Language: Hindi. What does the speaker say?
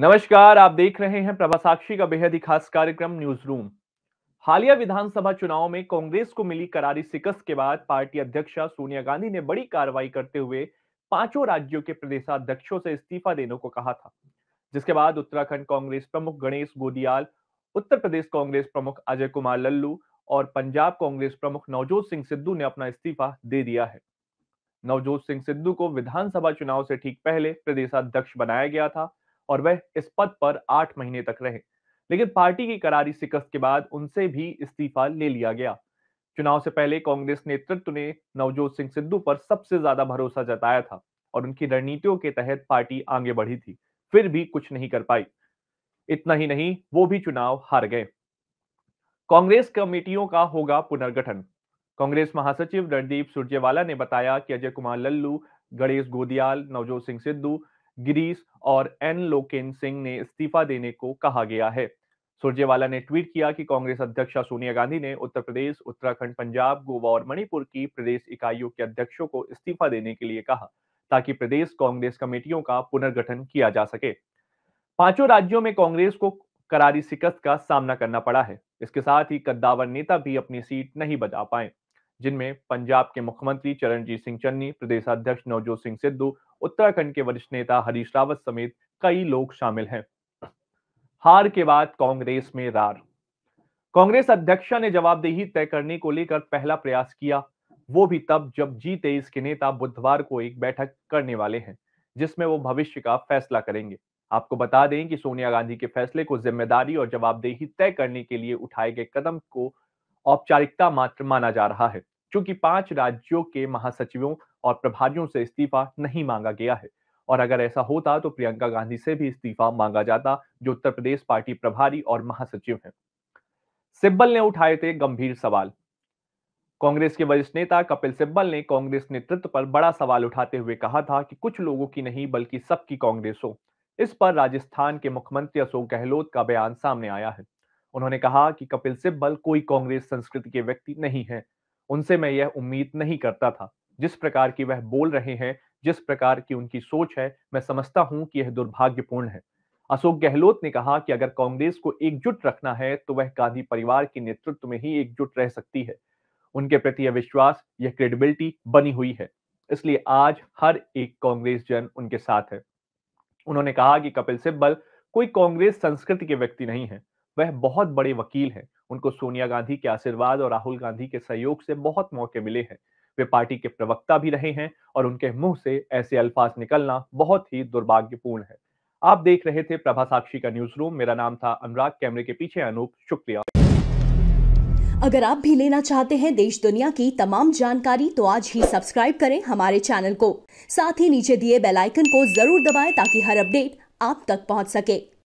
नमस्कार आप देख रहे हैं प्रभा साक्षी का बेहद ही खास कार्यक्रम न्यूज रूम हालिया विधानसभा चुनाव में कांग्रेस को मिली करारी शिकस्त के बाद पार्टी अध्यक्ष सोनिया गांधी ने बड़ी कार्रवाई करते हुए पांचों राज्यों के प्रदेशाध्यक्षों से इस्तीफा देने को कहा था जिसके बाद उत्तराखंड कांग्रेस प्रमुख गणेश गोदियाल उत्तर प्रदेश कांग्रेस प्रमुख अजय कुमार लल्लू और पंजाब कांग्रेस प्रमुख नवजोत सिंह सिद्धू ने अपना इस्तीफा दे दिया है नवजोत सिंह सिद्धू को विधानसभा चुनाव से ठीक पहले प्रदेशाध्यक्ष बनाया गया था और वह इस पद पर आठ महीने तक रहे लेकिन पार्टी की करारी शिकस्त के बाद उनसे भी इस्तीफा ले लिया गया चुनाव से पहले कांग्रेस नेतृत्व ने नवजोत सिंह सिद्धू पर सबसे ज्यादा भरोसा जताया था और उनकी रणनीतियों के तहत पार्टी आगे बढ़ी थी फिर भी कुछ नहीं कर पाई इतना ही नहीं वो भी चुनाव हार गए कांग्रेस कमेटियों का होगा पुनर्गठन कांग्रेस महासचिव रणदीप सुरजेवाला ने बताया कि अजय कुमार लल्लू गणेश गोदियाल नवजोत सिंह सिद्धू गिरीश और एन लोकेन सिंह ने इस्तीफा देने को कहा गया है सुरजेवाला ने ट्वीट किया कि कांग्रेस अध्यक्षा सोनिया गांधी ने उत्तर प्रदेश उत्तराखंड पंजाब गोवा और मणिपुर की प्रदेश इकाइयों के अध्यक्षों को इस्तीफा देने के लिए कहा ताकि प्रदेश कांग्रेस कमेटियों का पुनर्गठन किया जा सके पांचों राज्यों में कांग्रेस को करारी शिकस्त का सामना करना पड़ा है इसके साथ ही कद्दावर नेता भी अपनी सीट नहीं बचा पाए जिनमें पंजाब के मुख्यमंत्री चरणजीत सिंह चन्नी प्रदेश अध्यक्ष नवजोत सिंह सिद्धू उत्तराखंड के वरिष्ठ नेता हरीश रावत समेत कई लोग शामिल हैं हार के बाद कांग्रेस में रार कांग्रेस अध्यक्षा ने जवाबदेही तय करने को लेकर पहला प्रयास किया वो भी तब जब जी तेईस के नेता बुधवार को एक बैठक करने वाले हैं जिसमें वो भविष्य का फैसला करेंगे आपको बता दें कि सोनिया गांधी के फैसले को जिम्मेदारी और जवाबदेही तय करने के लिए उठाए गए कदम को औपचारिकता मात्र माना जा रहा है क्योंकि पांच राज्यों के महासचिवों और प्रभारियों से इस्तीफा नहीं मांगा गया है और अगर ऐसा होता तो प्रियंका गांधी से भी इस्तीफा मांगा जाता जो उत्तर प्रदेश पार्टी प्रभारी और महासचिव हैं सिब्बल ने उठाए थे गंभीर सवाल कांग्रेस के वरिष्ठ नेता कपिल सिब्बल ने कांग्रेस नेतृत्व पर बड़ा सवाल उठाते हुए कहा था कि कुछ लोगों की नहीं बल्कि सबकी कांग्रेस हो इस पर राजस्थान के मुख्यमंत्री अशोक गहलोत का बयान सामने आया है उन्होंने कहा कि कपिल सिब्बल कोई कांग्रेस संस्कृति के व्यक्ति नहीं है उनसे मैं यह उम्मीद नहीं करता था जिस प्रकार की वह बोल रहे हैं जिस प्रकार की उनकी सोच है मैं समझता हूं कि यह दुर्भाग्यपूर्ण है अशोक गहलोत ने कहा कि अगर कांग्रेस को एकजुट रखना है तो वह गांधी परिवार के नेतृत्व में ही एकजुट रह सकती है उनके प्रति यह विश्वास यह क्रेडिबिलिटी बनी हुई है इसलिए आज हर एक कांग्रेस जन उनके साथ है उन्होंने कहा कि कपिल सिब्बल कोई कांग्रेस संस्कृति के व्यक्ति नहीं है वह बहुत बड़े वकील हैं उनको सोनिया गांधी के आशीर्वाद और राहुल गांधी के सहयोग से बहुत मौके मिले हैं वे पार्टी के प्रवक्ता भी रहे हैं और उनके मुंह से ऐसे अल्फाज निकलना बहुत ही दुर्भाग्यपूर्ण है आप देख रहे थे प्रभा साक्षी का न्यूज रूम मेरा नाम था अनुराग कैमरे के पीछे अनूप शुक्रिया अगर आप भी लेना चाहते हैं देश दुनिया की तमाम जानकारी तो आज ही सब्सक्राइब करें हमारे चैनल को साथ ही नीचे दिए बेल आइकन को जरूर दबाएं ताकि हर अपडेट आप तक पहुंच सके